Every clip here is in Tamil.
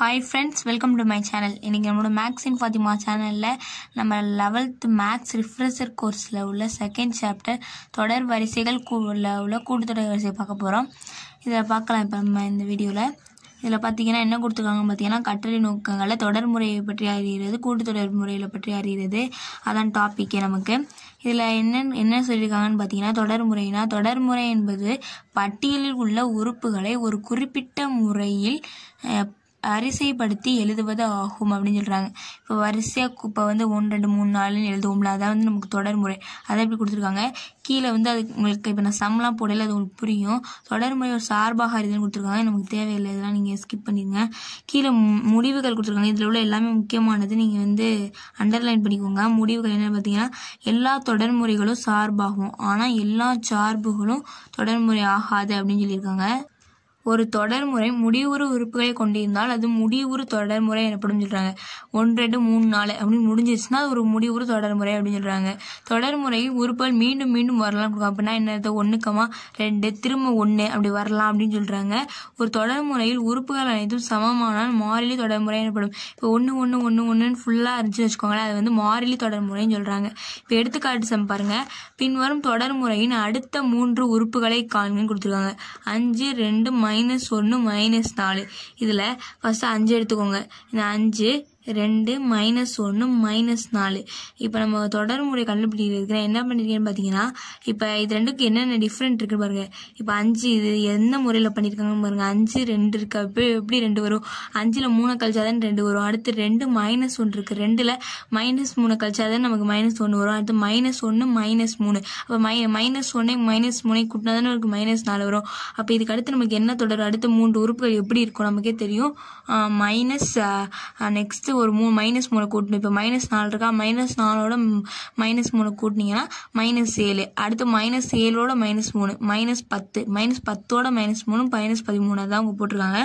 hi friends welcome to my channel இன்றைக்கி நம்மளோட மேக்ஸ் இன் ஃபாத்திமா சேனலில் நம்ம லெவல்த்து மேக்ஸ் ரிஃப்ரெஷர் கோர்ஸில் உள்ள செகண்ட் சாப்டர் தொடர் வரிசைகள் உள்ள கூட்டுத்தொடர் வரிசையை பார்க்க போகிறோம் இதில் பார்க்கலாம் இப்போ நம்ம இந்த வீடியோவில் இதில் பார்த்தீங்கன்னா என்ன கொடுத்துருக்காங்கன்னு பார்த்தீங்கன்னா கட்டளை நோக்கங்களை தொடர் முறையை பற்றி அறிகிறது கூட்டுத்தொடர் முறையில் பற்றி அறிகிறது அதான் டாப்பிக்கே நமக்கு இதில் என்ன என்ன சொல்லியிருக்காங்கன்னு பார்த்தீங்கன்னா தொடர் முறைனா தொடர் முறை என்பது பட்டியலில் உள்ள உறுப்புகளை ஒரு குறிப்பிட்ட முறையில் வரிசைப்படுத்தி எழுதுவது ஆகும் அப்படின்னு சொல்கிறாங்க இப்போ வரிசையாக இப்போ வந்து ஒன்று ரெண்டு மூணு நாள்னு எழுதுவோம்ல அதான் வந்து நமக்கு தொடர்முறை அதை எப்படி கொடுத்துருக்காங்க கீழே வந்து அது உங்களுக்கு இப்போ நான் சம்லாம் போடல அது உங்களுக்கு புரியும் தொடர்முறை ஒரு சார்பாக இதுன்னு கொடுத்துருக்காங்க நமக்கு தேவையில்லை இதெல்லாம் நீங்கள் ஸ்கிப் பண்ணிடுங்க கீழே முடிவுகள் கொடுத்துருக்காங்க இதில் உள்ள எல்லாமே முக்கியமானது நீங்கள் வந்து அண்டர்லைன் பண்ணிக்கோங்க முடிவுகள் என்னென்னு பார்த்தீங்கன்னா எல்லா தொடர்முறைகளும் சார்பாகும் ஆனால் எல்லா சார்புகளும் தொடர்முறை ஆகாது அப்படின்னு சொல்லியிருக்காங்க ஒரு தொடர்முறை முடிவுறு உறுப்புகளை கொண்டிருந்தால் அது முடிவுறு தொடர்முறை எனப்படும் சொல்கிறாங்க ஒன்று ரெண்டு மூணு நாலு அப்படின்னு முடிஞ்சிருச்சுன்னா அது ஒரு முடிவுறு தொடர்முறை அப்படின்னு சொல்கிறாங்க தொடர்முறை உறுப்புகள் மீண்டும் மீண்டும் வரலாம் அப்படின்னா என்ன ஒன்றுக்கமா ரெண்டு திரும்ப ஒன்று அப்படி வரலாம் அப்படின்னு சொல்கிறாங்க ஒரு தொடர்முறையில் உறுப்புகள் அனைத்தும் சமமானால் மாறிலி தொடர்முறை எனப்படும் இப்போ ஒன்று ஒன்று ஒன்று ஒன்றுன்னு ஃபுல்லாக இருந்துச்சு வச்சுக்கோங்களேன் அது வந்து மாறிலி தொடர்முறைன்னு சொல்கிறாங்க இப்போ எடுத்துக்காட்டு சம் பாருங்க பின்வரும் தொடர்முறையின் அடுத்த மூன்று உறுப்புகளை காண்கன்னு கொடுத்துருக்காங்க அஞ்சு ரெண்டு ம மைனஸ் ஒன்று மைனஸ் நாலு இதில் ஃபஸ்ட்டு அஞ்சு எடுத்துக்கோங்க இந்த அஞ்சு ரெண்டு மைனஸ் ஒன்று மைனஸ் நாலு இப்போ நம்ம தொடர்முறை கண்டுபிடிக்கிறதுக்கு என்ன பண்ணியிருக்கேன்னு பார்த்தீங்கன்னா இப்போ இது ரெண்டுக்கும் என்னென்ன டிஃப்ரெண்ட் இருக்குது பாருங்கள் இப்போ அஞ்சு இது எந்த முறையில் பண்ணியிருக்காங்கன்னு பாருங்கள் அஞ்சு ரெண்டு இருக்குது இப்போ எப்படி ரெண்டு வரும் அஞ்சில் மூணு கழிச்சா தான் ரெண்டு வரும் அடுத்து ரெண்டு மைனஸ் ஒன்று இருக்குது ரெண்டில் மைனஸ் மூணு கழிச்சா தான் நமக்கு மைனஸ் ஒன்று வரும் அடுத்து மைனஸ் ஒன்று மைனஸ் மூணு அப்போ மை மைனஸ் ஒன்றே மைனஸ் மூணே கூட்டினா தானே இருக்குது மைனஸ் நாலு வரும் அப்போ இதுக்கு அடுத்து நமக்கு என்ன தொடர் அடுத்து மூன்று உறுப்புகள் எப்படி இருக்கும் நமக்கே தெரியும் மைனஸ் நெக்ஸ்ட்டு ஒரு மூணு மைனஸ் மூணு கூட்டணும் இப்போ மைனஸ் நாலு இருக்கா மைனஸ் நாலோட மைனஸ் மூணு கூட்டினீங்கன்னா மைனஸ் ஏழு அடுத்து மைனஸ் ஏழோட மைனஸ் மூணு மைனஸ் பத்து மைனஸ் பத்தோட மைனஸ் மூணு மைனஸ் பதிமூணு தான் அவங்க போட்டிருக்காங்க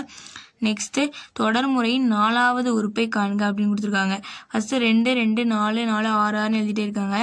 நெக்ஸ்ட்டு தொடர்முறையின் நாலாவது உறுப்பை காண்க அப்படின்னு கொடுத்துருக்காங்க ஃபஸ்ட்டு ரெண்டு ரெண்டு நாலு நாலு ஆறு ஆறுன்னு எழுதிட்டே இருக்காங்க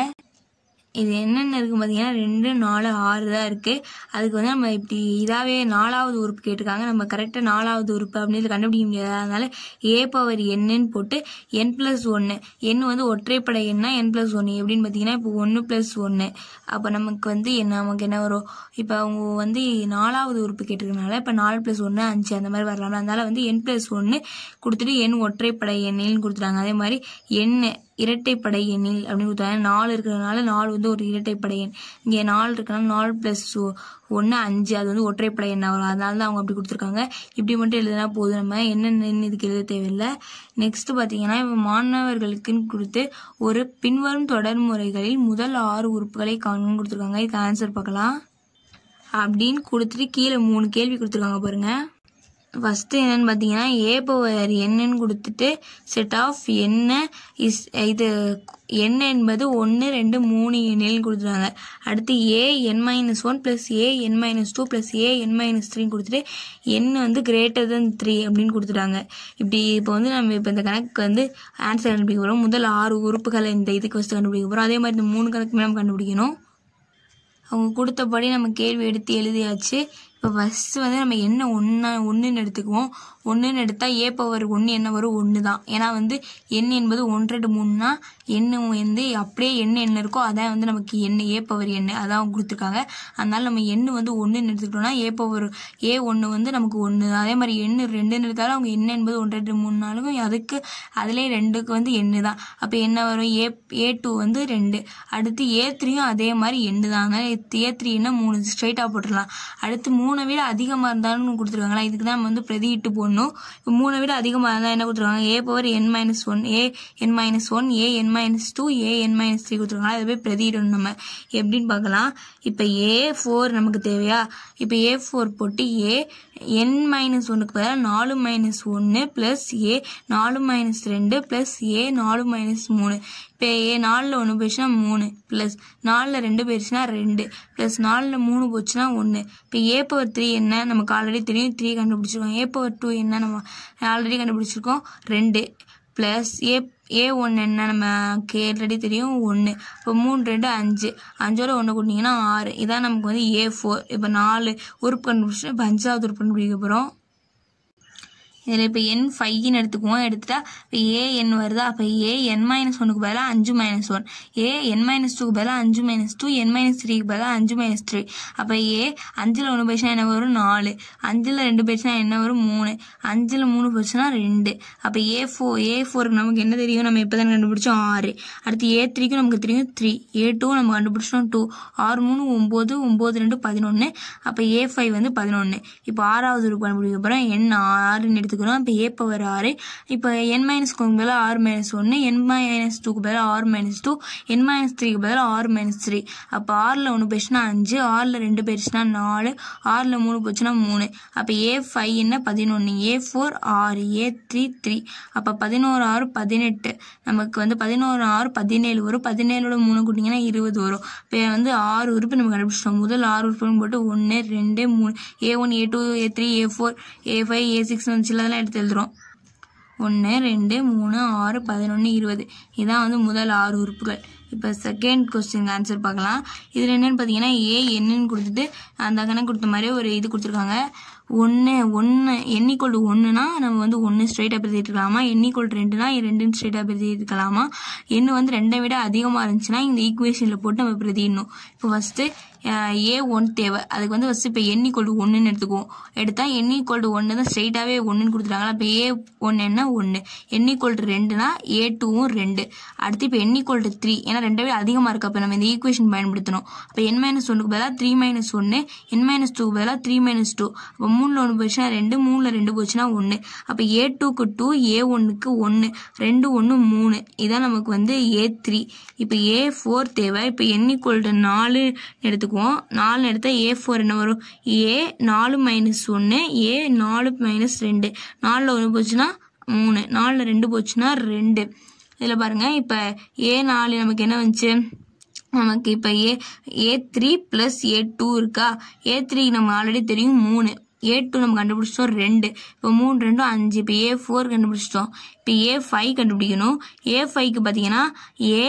இது என்னென்ன இருக்கு பார்த்தீங்கன்னா ரெண்டு நாலு ஆறு தான் இருக்குது அதுக்கு வந்து நம்ம இப்படி இதாகவே நாலாவது உறுப்பு கேட்டிருக்காங்க நம்ம கரெக்டாக நாலாவது உறுப்பு அப்படின்னு கண்டுபிடிக்க முடியாது அதனால ஏ பவர் என்னன்னு போட்டு என் ப்ளஸ் ஒன்று என் வந்து ஒற்றைப்படை என்ன என் ப்ளஸ் ஒன்று எப்படின்னு பார்த்தீங்கன்னா இப்போ ஒன்று ப்ளஸ் ஒன்று அப்போ நமக்கு வந்து என்ன நமக்கு என்ன வரும் இப்போ அவங்க வந்து நாலாவது உறுப்பு கேட்டிருக்கனால இப்போ நாலு ப்ளஸ் ஒன்று அஞ்சு அந்த மாதிரி வரலாம் அதனால வந்து என் ப்ளஸ் ஒன்று கொடுத்துட்டு என் ஒற்றைப்படை எண்ணின்னு கொடுத்துட்டாங்க அதே மாதிரி என்ன இரட்டைப்படை எண்ணில் அப்படின்னு கொடுத்தாங்க நாலு இருக்கிறதுனால நாலு வந்து ஒரு இரட்டைப்படை எண் இங்கே நாலு இருக்கிறனால நாலு ப்ளஸ் ஒன்று அஞ்சு அது வந்து ஒற்றைப்படை எண் வரும் அதனால தான் அவங்க அப்படி கொடுத்துருக்காங்க இப்படி மட்டும் எழுதினா போதும் நம்ம என்னென்னு இதுக்கு எழுத தேவையில்லை நெக்ஸ்ட் பார்த்தீங்கன்னா இப்போ மாணவர்களுக்குன்னு கொடுத்து ஒரு பின்வரும் தொடர்முறைகளில் முதல் ஆறு உறுப்புகளை காணும் கொடுத்துருக்காங்க இதுக்கு ஆன்சர் பார்க்கலாம் அப்படின்னு கொடுத்துட்டு கீழே மூணு கேள்வி கொடுத்துருக்காங்க பாருங்கள் ஃபஸ்ட்டு என்னென்னு பார்த்தீங்கன்னா ஏ பவர் என்னன்னு கொடுத்துட்டு செட் ஆஃப் என்ன இஸ் இது என் என்பது ஒன்று ரெண்டு மூணு எண்ணில் கொடுத்துருவாங்க அடுத்து A N minus one plus A N minus two plus A N minus த்ரீன்னு கொடுத்துட்டு என் வந்து கிரேட்டர் தென் த்ரீ அப்படின்னு கொடுத்துட்டாங்க இப்படி இப்போ வந்து நம்ம இப்போ இந்த கணக்கு வந்து ஆன்சர் கண்டுபிடிக்க போகிறோம் முதல் ஆறு உறுப்புகளை இந்த இதுக்கு ஃபஸ்ட்டு கண்டுபிடிக்க போகிறோம் அதே மாதிரி இந்த மூணு கணக்குமே நம்ம கண்டுபிடிக்கணும் அவங்க கொடுத்தபடி நம்ம கேள்வி எடுத்து எழுதியாச்சு இப்போ ஃபஸ்ட்டு வந்து நம்ம என்ன ஒன்றா ஒன்றுன்னு எடுத்துக்குவோம் ஒன்றுன்னு எடுத்தால் ஏ பவர் ஒன்று என்ன வரும் ஒன்று தான் ஏன்னா வந்து எண் என்பது ஒன்றெடு மூணுனா எண்ணு வந்து அப்படியே எண்ணு என்ன இருக்கோ அதான் வந்து நமக்கு எண்ணு ஏ பவர் எண்ணு அதான் கொடுத்துருக்காங்க அதனால நம்ம எண்ணு வந்து ஒன்றுன்னு எடுத்துக்கிட்டோம்னா ஏ பவர் ஏ ஒன்று வந்து நமக்கு ஒன்று அதே மாதிரி எண்ணு ரெண்டுன்னு எடுத்தாலும் அவங்க எண்ணு என்பது ஒன்றெடு மூணுனாலும் அதுக்கு அதுலேயே ரெண்டுக்கு வந்து எண்ணு தான் அப்போ என்ன வரும் ஏ ஏ டூ வந்து ரெண்டு அடுத்து ஏ த்ரீயும் அதே மாதிரி எண்ணு தான் ஏ த்ரீன்னா மூணு ஸ்ட்ரைட்டாக போட்டுடலாம் அடுத்து மூணை விட அதிகமாக இருந்தாலும் கொடுத்துருக்காங்களா இதுக்கு தான் நம்ம வந்து பிரதியிட்டு போகணும் போடணும் மூணை விட அதிகமாக இருந்தால் என்ன கொடுத்துருக்காங்க A power N minus one A N minus one A N minus two A N minus three கொடுத்துருக்காங்க அதை போய் பிரதிடணும் நம்ம எப்படின்னு பார்க்கலாம் இப்போ ஏ ஃபோர் நமக்கு தேவையா இப்போ ஏ ஃபோர் போட்டு ஏ என் மைனஸ் ஒன்றுக்கு பதிலாக நாலு மைனஸ் ஒன்று ப்ளஸ் ஏ நாலு மைனஸ் ரெண்டு ப்ளஸ் ஏ நாலு மைனஸ் மூணு இப்போ ஏ நாலில் ஒன்று போயிடுச்சுன்னா மூணு ப்ளஸ் நாலில் ரெண்டு போயிடுச்சுன்னா ரெண்டு ப்ளஸ் நாலில் மூணு போச்சுன்னா ஒன்று இப்போ ஏ பவர் த்ரீ என்ன நமக்கு ஆல்ரெடி தெரியும் த்ரீ கண்டுபிடிச்சிருக்கோம் ஏ பவர் டூ என்ன நம்ம ஆல்ரெடி கண்டுபிடிச்சிருக்கோம் ரெண்டு ப்ளஸ் ஏ ஏ ஒன்று என்ன நம்ம கே ஆல்ரெடி தெரியும் ஒன்று இப்போ மூணு ரெண்டு அஞ்சு அஞ்சோட ஒன்று கொடுத்தீங்கன்னா ஆறு இதான் நமக்கு வந்து ஏ ஃபோர் இப்போ நாலு உறுப்பு கண்டுபிடிச்சிட்டு இப்போ அஞ்சாவது உறுப்பு கண்டுபிடிக்க போகிறோம் இதில் இப்போ என் ஃபைவ்னு எடுத்துக்குவோம் எடுத்துட்டா இப்போ ஏ என் வருதா அப்போ ஏ என் மைனஸ் ஒனுக்கு பதிலாக அஞ்சு minus one A N minus டூக்கு பதிலாக அஞ்சு மைனஸ் டூ என் மைனஸ் த்ரீக்கு பதிலாக அஞ்சு மைனஸ் த்ரீ அப்போ ஏ அஞ்சில் ஒன்று போயிடுச்சுன்னா என்ன வரும் நாலு அஞ்சில் ரெண்டு போயிடுச்சுன்னா என்ன வரும் மூணு அஞ்சில் மூணு போயிடுச்சுன்னா ரெண்டு அப்போ ஏ ஃபோ ஏ ஃபோருக்கு நமக்கு என்ன தெரியும் நம்ம இப்போ தான் கண்டுபிடிச்சோம் ஆறு அடுத்து ஏ த்ரீக்கும் நமக்கு தெரியும் த்ரீ ஏ டூ நம்ம கண்டுபிடிச்சோம் டூ ஆறு மூணு ஒம்பது ஒம்பது ரெண்டு பதினொன்று அப்போ ஏ ஃபைவ் வந்து பதினொன்று இப்போ ஆறாவது ரூபாய் கண்டுபிடிக்க போகிறோம் என் ஆறுன்னு எடுத்து எடுத்துக்கிறோம் இப்போ ஏ பவர் ஆறு இப்போ என் மைனஸ் ஒன்று பதில் ஆறு மைனஸ் ஒன்று என் மைனஸ் டூக்கு பதில் ஆறு மைனஸ் டூ என் மைனஸ் த்ரீக்கு பதிலாக ஆறு மைனஸ் த்ரீ அப்போ ஆறில் ஒன்று போயிடுச்சுன்னா அஞ்சு ஆறில் ரெண்டு போயிடுச்சுன்னா நாலு ஆறில் மூணு போச்சுன்னா மூணு அப்போ ஏ ஃபைவ் என்ன பதினொன்று ஏ ஃபோர் ஆறு ஏ த்ரீ த்ரீ அப்போ பதினோரு ஆறு பதினெட்டு நமக்கு வந்து பதினோரு ஆறு பதினேழு வரும் பதினேழோட மூணு கூட்டிங்கன்னா இருபது வரும் இப்போ வந்து ஆறு உறுப்பு நம்ம கண்டுபிடிச்சோம் முதல் ஆறு உறுப்புன்னு போட்டு ஒன்று ரெண்டு மூணு A one A two A three A four A five A six வந்துச்சுல உள்ளதெல்லாம் எடுத்து எழுதுறோம் ஒன்று ரெண்டு மூணு ஆறு பதினொன்று இருபது இதான் வந்து முதல் ஆறு உறுப்புகள் இப்போ செகண்ட் கொஸ்டின் ஆன்சர் பார்க்கலாம் இதில் என்னென்னு பார்த்தீங்கன்னா ஏ என்னன்னு கொடுத்துட்டு அந்த கணக்கு கொடுத்த மாதிரி ஒரு இது கொடுத்துருக்காங்க ஒன்று ஒன்று எண்ணிக்கொள் ஒன்றுனா நம்ம வந்து ஒன்று ஸ்ட்ரைட்டாக பிரித்து எடுத்துக்கலாமா எண்ணிக்கொள் ரெண்டுனா ரெண்டுன்னு ஸ்ட்ரைட்டாக பிரித்து இருக்கலாமா எண்ணு வந்து ரெண்டை விட அதிகமாக இருந்துச்சுன்னா இந்த ஈக்குவேஷனில் போட்டு நம்ம பிரதிடணும் இப்போ ஃபஸ்ட்டு ஏ ஒன் தேவை அதுக்கு வந்து ஃபஸ்ட்டு இப்போ எண்ணிக்கொள் ஒன்றுன்னு எடுத்துக்குவோம் எடுத்தால் எண்ணிக்கொள் ஒன்று தான் ஸ்ட்ரைட்டாகவே ஒன்றுன்னு கொடுத்துட்டாங்களா இப்போ ஏ ஒன்றுன்னா ஒன்று எண்ணிக்கொள் ரெண்டுனா ஏ டூவும் ரெண்டு அடுத்து இப்போ எண்ணிக்கொள் த்ரீ ஏன்னா விட அதிகமாக இருக்க அப்போ நம்ம இந்த ஈக்குவேஷன் பயன்படுத்தணும் அப்போ என் மைனஸ் ஒன்றுக்கு பதிலாக த்ரீ மைனஸ் ஒன்று என் மைனஸ் டூக்கு பதிலாக த்ரீ மைனஸ் டூ அப்போ மூணில் ஒன்று போச்சுன்னா ரெண்டு மூணில் ரெண்டு போச்சுன்னா ஒன்று அப்போ ஏ டூக்கு டூ ஏ ஒன்றுக்கு ஒன்று ரெண்டு ஒன்று மூணு இதான் நமக்கு வந்து ஏ த்ரீ இப்போ ஏ ஃபோர் தேவை இப்போ என் ஈக்குவல் நாலு எடுத்துக்குவோம் நாலு எடுத்தால் ஏ ஃபோர் என்ன வரும் ஏ நாலு மைனஸ் ஒன்று ஏ நாலு மைனஸ் ரெண்டு நாலில் ஒன்று போச்சுன்னா மூணு நாலில் ரெண்டு போச்சுன்னா ரெண்டு இதில் பாருங்கள் இப்போ ஏ நாலு நமக்கு என்ன வந்துச்சு நமக்கு இப்போ A A three plus A two இருக்கா ஏ த்ரீ நம்ம ஆல்ரெடி தெரியும் மூணு ஏ டூ நம்ம கண்டுபிடிச்சிட்டோம் ரெண்டு இப்போ மூணு ரெண்டும் அஞ்சு இப்போ ஏ ஃபோர் கண்டுபிடிச்சிட்டோம் இப்போ ஏ ஃபைவ் கண்டுபிடிக்கணும் ஏ ஃபைவ்க்கு பார்த்தீங்கன்னா ஏ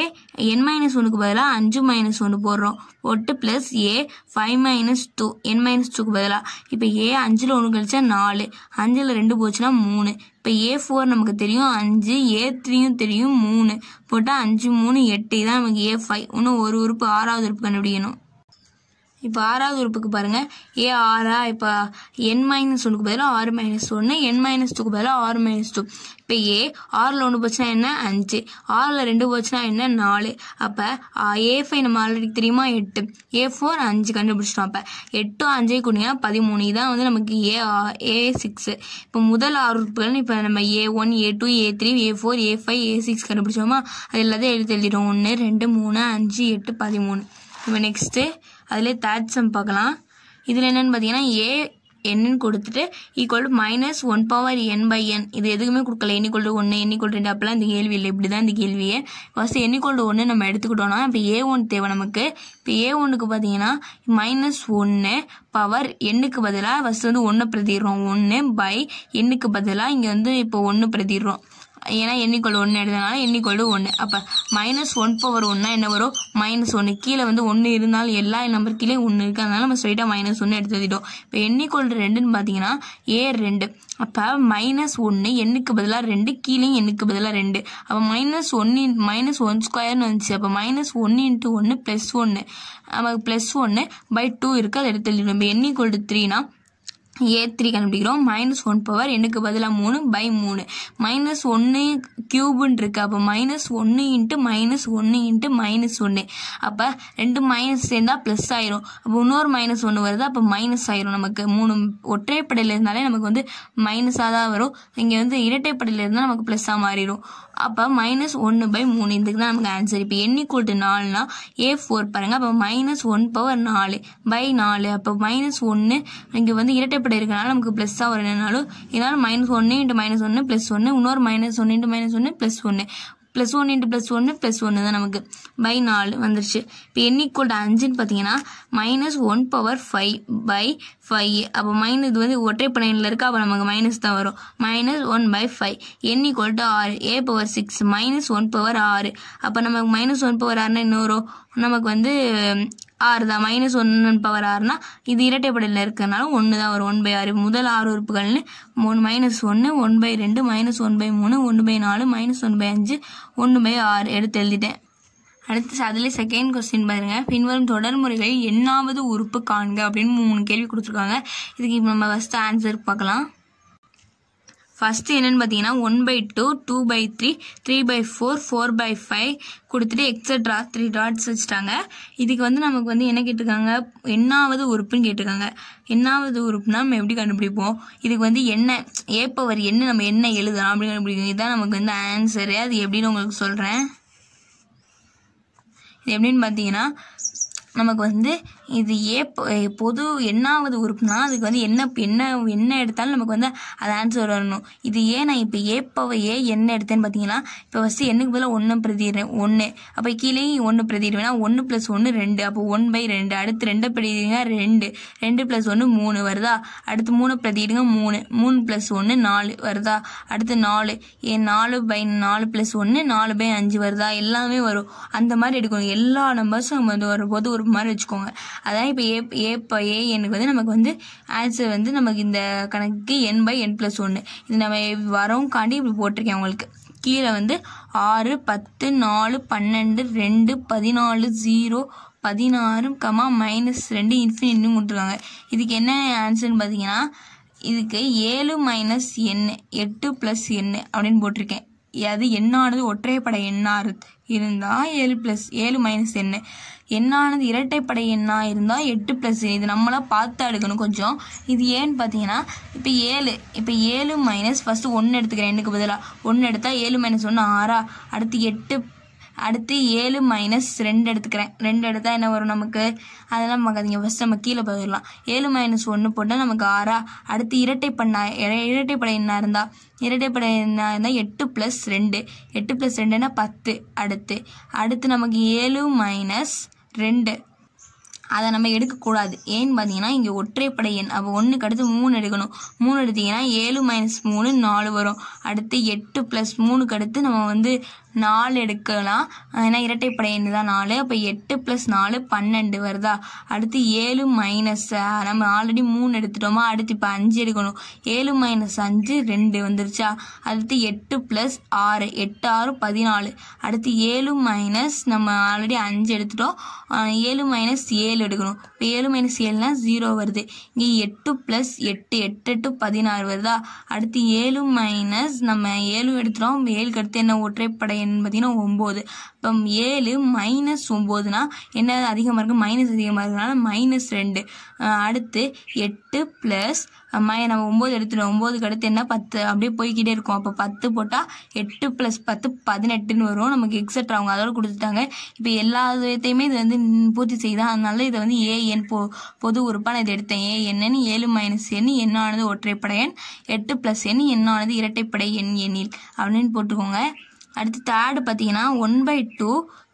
என் மைனஸ் ஒன்றுக்கு பதிலாக அஞ்சு மைனஸ் ஒன்று போடுறோம் ஒட்டு plus A five minus two N minus டூக்கு பதிலாக இப்போ ஏ அஞ்சில் ஒன்று கழிச்சா நாலு அஞ்சில் ரெண்டு போச்சுன்னா மூணு இப்போ ஏ ஃபோர் நமக்கு தெரியும் அஞ்சு ஏ த்ரீயும் தெரியும் மூணு போட்டால் அஞ்சு மூணு எட்டு தான் நமக்கு ஏ ஃபைவ் இன்னும் ஒரு உறுப்பு ஆறாவது உறுப்பு கண்டுபிடிக்கணும் இப்போ ஆறாவது உறுப்புக்கு பாருங்கள் ஏ ஆறா இப்போ என் மைனஸ் ஒன்றுக்கு பதிலாக ஆறு மைனஸ் ஒன்று என் மைனஸ் டூக்கு பதிலாக ஆறு மைனஸ் டூ இப்போ ஏ ஆறில் ஒன்று போச்சுன்னா என்ன அஞ்சு ஆறில் ரெண்டு போச்சுன்னா என்ன நாலு அப்போ ஏ ஃபைவ் நம்ம ஆல்ரெடி தெரியுமா எட்டு ஏ ஃபோர் அஞ்சு கண்டுபிடிச்சிட்டோம் அப்போ எட்டும் அஞ்சே கொடுங்க பதிமூணு இதான் வந்து நமக்கு ஏ ஏ சிக்ஸு இப்போ முதல் ஆறு உறுப்புகள்னு இப்போ நம்ம A one A two A three A four A five A six கண்டுபிடிச்சோமா அது எல்லாத்தையும் எழுதி எழுதிடும் ஒன்று ரெண்டு மூணு அஞ்சு எட்டு பதிமூணு இப்போ நெக்ஸ்ட்டு அதிலே தேர்ட் சம் பார்க்கலாம் இதில் என்னென்னு பார்த்தீங்கன்னா ஏ என்னன்னு கொடுத்துட்டு equal to minus one power N by N இது எதுக்குமே கொடுக்கல எண்ணிக்கொள் ஒன்று எண்ணிக்கொள் ரெண்டு அப்பெல்லாம் இந்த கேள்வி இல்லை இப்படி தான் இந்த கேள்வியே ஃபஸ்ட்டு எண்ணிக்கொள் ஒன்று நம்ம எடுத்துக்கிட்டோம்னா இப்போ ஏ ஒன் தேவை நமக்கு இப்போ ஏ ஒன்றுக்கு பார்த்தீங்கன்னா மைனஸ் ஒன்று பவர் எண்ணுக்கு பதிலாக ஃபஸ்ட்டு வந்து ஒன்று பிரதிடுறோம் ஒன்று பை எண்ணுக்கு பதிலாக இங்கே வந்து இப்போ ஒன்று பிரதிடுறோம் ஏன்னா எண்ணிக்கொள் ஒன்று எடுத்தனால எண்ணிக்கொள் ஒன்று அப்போ மைனஸ் ஒன் பவர் ஒன்னா என்ன வரும் மைனஸ் ஒன்று கீழே வந்து ஒன்று இருந்தாலும் எல்லா நம்பர் கீழே ஒன்று இருக்குது அதனால நம்ம ஸ்ட்ரைட்டாக மைனஸ் ஒன்று எடுத்து இப்போ எண்ணிக்கொள் ரெண்டுன்னு பார்த்தீங்கன்னா ஏ ரெண்டு அப்போ மைனஸ் ஒன்று எண்ணுக்கு பதிலாக ரெண்டு கீழே எண்ணுக்கு பதிலாக ரெண்டு அப்போ மைனஸ் ஒன்று மைனஸ் ஒன் ஸ்கொயர்னு வந்துச்சு அப்போ மைனஸ் ஒன்று இன்ட்டு ஒன்று ப்ளஸ் ஒன்று நமக்கு ப்ளஸ் ஒன்று பை டூ இருக்குது அதை எடுத்து எழுதிடும் இப்போ எண்ணிக்கொள் த்ரீனா ஏ த்ரீ கண்டுபிடிக்கிறோம் மைனஸ் ஒன் பவர் எனக்கு பதிலாக மூணு பை மூணு மைனஸ் ஒன்று க்யூபுன்னு இருக்கு அப்போ மைனஸ் ஒன்று இன்ட்டு மைனஸ் ஒன்று இன்ட்டு மைனஸ் ஒன்று அப்போ ரெண்டு மைனஸ் சேர்ந்தால் ப்ளஸ் ஆயிரும் அப்போ இன்னொரு மைனஸ் ஒன்று வருது அப்போ மைனஸ் ஆயிரும் நமக்கு மூணு ஒற்றைப்படையில் இருந்தாலே நமக்கு வந்து மைனஸாக தான் வரும் இங்கே வந்து இரட்டைப்படையில் இருந்தால் நமக்கு ப்ளஸ்ஸாக மாறிடும் அப்போ மைனஸ் ஒன்று பை மூணு இதுக்கு தான் நமக்கு ஆன்சர் இப்போ என் ஈக்குவல் டு நாலுனா ஏ ஃபோர் பாருங்கள் அப்போ மைனஸ் ஒன் பவர் நாலு பை நாலு அப்போ மைனஸ் ஒன்று இங்கே வந்து இரட்டைப்படை இருக்கனால நமக்கு ப்ளஸ்ஸாக வரும் என்னாலும் இதனால் மைனஸ் ஒன்று இன்ட்டு மைனஸ் ஒன்று ப்ளஸ் ஒன்று இன்னொரு மைனஸ் ஒன்று இன்ட்டு மைனஸ் ஒன்று ப்ளஸ் ஒன்று ப்ளஸ் ஒன் இன்ட்டு ப்ளஸ் ஒன்று ப்ளஸ் ஒன்று தான் நமக்கு பை நாலு வந்துருச்சு இப்போ என் ஈக்குவல் டு அஞ்சுன்னு பார்த்தீங்கன்னா minus one power five by five அப்போ மைனஸ் இது வந்து ஒற்றை எண்ணில் இருக்கா அப்போ நமக்கு மைனஸ் தான் வரும் minus one by five N equal to ஆறு A power six minus one power ஆறு அப்போ நமக்கு மைனஸ் ஒன் பவர் ஆறுனா இன்னொரு வரும் நமக்கு வந்து ஆறு தான் மைனஸ் ஒன்று பவர் ஆறுனா இது இரட்டைப்படையில் இருக்கிறனால ஒன்று தான் ஒரு ஒன் பை ஆறு முதல் ஆறு உறுப்புகள்னு மூணு மைனஸ் ஒன்று ஒன் பை ரெண்டு மைனஸ் ஒன் பை மூணு ஒன்று பை நாலு மைனஸ் ஒன் பை அஞ்சு ஒன்று பை ஆறு எடுத்து எழுதிட்டேன் அடுத்து அதுலேயே செகண்ட் கொஸ்டின் பாருங்க பின்வரும் தொடர் என்னாவது உறுப்பு காண்க அப்படின்னு மூணு கேள்வி கொடுத்துருக்காங்க இதுக்கு இப்போ நம்ம ஃபஸ்ட்டு ஆன்சர் பார்க்கலாம் ஃபஸ்ட்டு என்னென்னு பார்த்தீங்கன்னா one by two two by three three by four four by five கொடுத்துட்டு எக்ஸட்ரா த்ரீ டாட்ஸ் வச்சுட்டாங்க இதுக்கு வந்து நமக்கு வந்து என்ன கேட்டிருக்காங்க என்னாவது உறுப்புன்னு கேட்டிருக்காங்க என்னாவது உறுப்புனா நம்ம எப்படி கண்டுபிடிப்போம் இதுக்கு வந்து என்ன ஏப்பவர் என்ன நம்ம என்ன எழுதலாம் அப்படி கண்டுபிடிக்கும் இதுதான் நமக்கு வந்து ஆன்சரு அது எப்படின்னு உங்களுக்கு சொல்கிறேன் இது எப்படின்னு பார்த்தீங்கன்னா நமக்கு வந்து இது ஏ பொது என்னாவது உறுப்புனா அதுக்கு வந்து என்ன என்ன என்ன எடுத்தாலும் நமக்கு வந்து அது ஆன்சர் வரணும் இது ஏன் நான் இப்போ ஏப்பவை ஏ என்ன எடுத்தேன்னு பார்த்தீங்கன்னா இப்போ ஃபஸ்ட்டு என்னுக்கு பதிலாக ஒன்று பிரதிடுறேன் ஒன்று அப்போ கீழே ஒன்று பிரதிடுவேன்னா ஒன்று ப்ளஸ் ஒன்று ரெண்டு அப்போ ஒன் பை ரெண்டு அடுத்து ரெண்டு பிரதிடுங்க ரெண்டு ரெண்டு ப்ளஸ் ஒன்று மூணு வருதா அடுத்து மூணு பிரதிடுங்க மூணு மூணு ப்ளஸ் ஒன்று நாலு வருதா அடுத்து நாலு ஏ நாலு பை நாலு ப்ளஸ் ஒன்று நாலு பை அஞ்சு வருதா எல்லாமே வரும் அந்த மாதிரி எடுக்கணும் எல்லா நம்பர்ஸும் நம்ம வந்து வரும்போது ஒரு மாதிரி வச்சுக்கோங்க அதான் இப்போ ஏ ஏ பை ஏ எனக்கு வந்து நமக்கு வந்து ஆன்சர் வந்து நமக்கு இந்த கணக்கு என் பை என் ப்ளஸ் ஒன்று இது நம்ம வரவும் காண்டி இப்படி போட்டிருக்கேன் உங்களுக்கு கீழே வந்து ஆறு பத்து நாலு பன்னெண்டு ரெண்டு பதினாலு ஜீரோ பதினாறு கமா மைனஸ் ரெண்டு இன்ஃபினிட்னு கொடுத்துருக்காங்க இதுக்கு என்ன ஆன்சர்னு பார்த்தீங்கன்னா இதுக்கு ஏழு மைனஸ் எண்ணு எட்டு ப்ளஸ் எண்ணு அப்படின்னு போட்டிருக்கேன் அது எண்ணானது ஒற்றைப்படை எண்ணாறு இருந்தால் ஏழு ப்ளஸ் ஏழு மைனஸ் எண்ணு என்னானது இரட்டைப்படை என்ன இருந்தால் எட்டு ப்ளஸ் இது நம்மளாம் பார்த்து எடுக்கணும் கொஞ்சம் இது ஏன்னு பார்த்தீங்கன்னா இப்போ ஏழு இப்போ ஏழு மைனஸ் ஃபஸ்ட்டு ஒன்று எடுத்துக்கிறேன் எண்ணுக்கு பதிலாக ஒன்று எடுத்தால் ஏழு மைனஸ் ஒன்று ஆறா அடுத்து எட்டு அடுத்து ஏழு மைனஸ் ரெண்டு எடுத்துக்கிறேன் ரெண்டு எடுத்தால் என்ன வரும் நமக்கு அதெல்லாம் பார்க்காதீங்க ஃபஸ்ட்டு நம்ம கீழே போயிடலாம் ஏழு மைனஸ் ஒன்று போட்டால் நமக்கு ஆறா அடுத்து இரட்டை பண்ணா இரட்டைப்படை என்ன இருந்தால் இரட்டைப்படை என்ன இருந்தால் எட்டு ப்ளஸ் ரெண்டு எட்டு ப்ளஸ் ரெண்டுன்னா பத்து அடுத்து அடுத்து நமக்கு ஏழு மைனஸ் ரெண்டு அதை நம்ம எடுக்கக்கூடாது ஏன்னு பார்த்தீங்கன்னா இங்கே ஒற்றைப்படை எண் அப்போ ஒன்றுக்கு அடுத்து மூணு எடுக்கணும் மூணு எடுத்தீங்கன்னா ஏழு மைனஸ் மூணு நாலு வரும் அடுத்து எட்டு ப்ளஸ் மூணுக்கு அடுத்து நம்ம வந்து நாலு எடுக்கலாம் ஏன்னா இரட்டைப்படை தான் நாலு அப்போ எட்டு ப்ளஸ் நாலு பன்னெண்டு வருதா அடுத்து ஏழு மைனஸ் நம்ம ஆல்ரெடி மூணு எடுத்துட்டோமா அடுத்து இப்போ அஞ்சு எடுக்கணும் ஏழு மைனஸ் அஞ்சு ரெண்டு வந்துருச்சா அடுத்து எட்டு ப்ளஸ் ஆறு எட்டு ஆறு பதினாலு அடுத்து ஏழு மைனஸ் நம்ம ஆல்ரெடி அஞ்சு எடுத்துட்டோம் ஏழு மைனஸ் ஏழு எடுக்கணும் இப்போ ஏழு மைனஸ் ஏழுனா ஜீரோ வருது இங்கே எட்டு ப்ளஸ் எட்டு எட்டு எட்டு பதினாறு வருதா அடுத்து ஏழு மைனஸ் நம்ம ஏழு எடுத்துட்டோம் ஏழுக்கு அடுத்து என்ன ஒற்றைப்படை பார்த்தீங்கன்னா ஒம்பது இப்போ ஏழு மைனஸ் ஒம்போதுனா என்ன அதிகமாக இருக்குது மைனஸ் அதிகமாக இருக்கிறனால மைனஸ் ரெண்டு அடுத்து எட்டு ப்ளஸ் மை நம்ம ஒம்பது எடுத்துடும் ஒம்போதுக்கு அடுத்து என்ன பத்து அப்படியே போய்கிட்டே இருக்கும் அப்போ பத்து போட்டால் எட்டு ப்ளஸ் பத்து பதினெட்டுன்னு வரும் நமக்கு எக்ஸட்ரா அவங்க அதோட கொடுத்துட்டாங்க இப்போ எல்லா விதத்தையுமே இது வந்து பூர்த்தி செய்யுது அதனால இதை வந்து ஏஎன் பொ பொது உறுப்பாக இதை எடுத்தேன் ஏ என்னன்னு ஏழு மைனஸ் எண் என்னானது ஒற்றைப்படை எண் எட்டு ப்ளஸ் எண் என்னானது இரட்டைப்படை எண் எண்ணில் அப்படின்னு போட்டுக்கோங்க அடுத்து தேர்டு பார்த்தீங்கன்னா one by two